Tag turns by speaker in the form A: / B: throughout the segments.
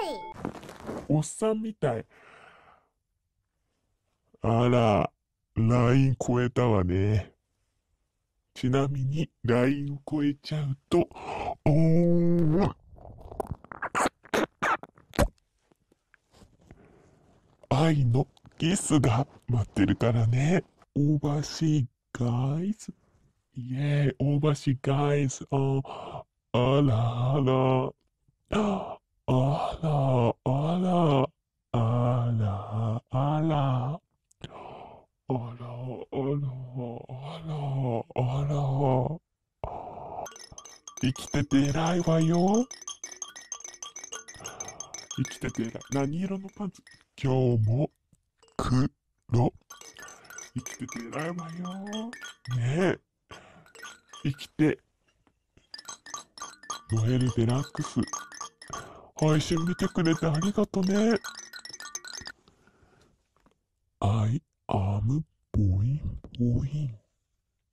A: いおっさんみたいあら LINE 超えたわねちなみに LINE を超えちゃうとおア愛のキスが待ってるからね。オーバーシーガイズ。イエーイ、オーバーシーガイズ。あ、あらあら。あら、あら、あら、あら。あら、あら、あら、あら。生きてて偉いわよ。生きてて偉い。何色のパンツ今日も黒。生きてて偉いわよ。ねえ。生きて。ノエルデラックス。配信見てくれてありがとね。I am boing boing.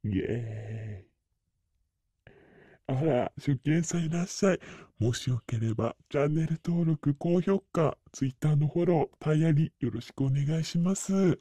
A: イエーイ。あら、初見さんいらっしゃい。もしよければ、チャンネル登録、高評価、Twitter のフォロー、タイヤによろしくお願いします。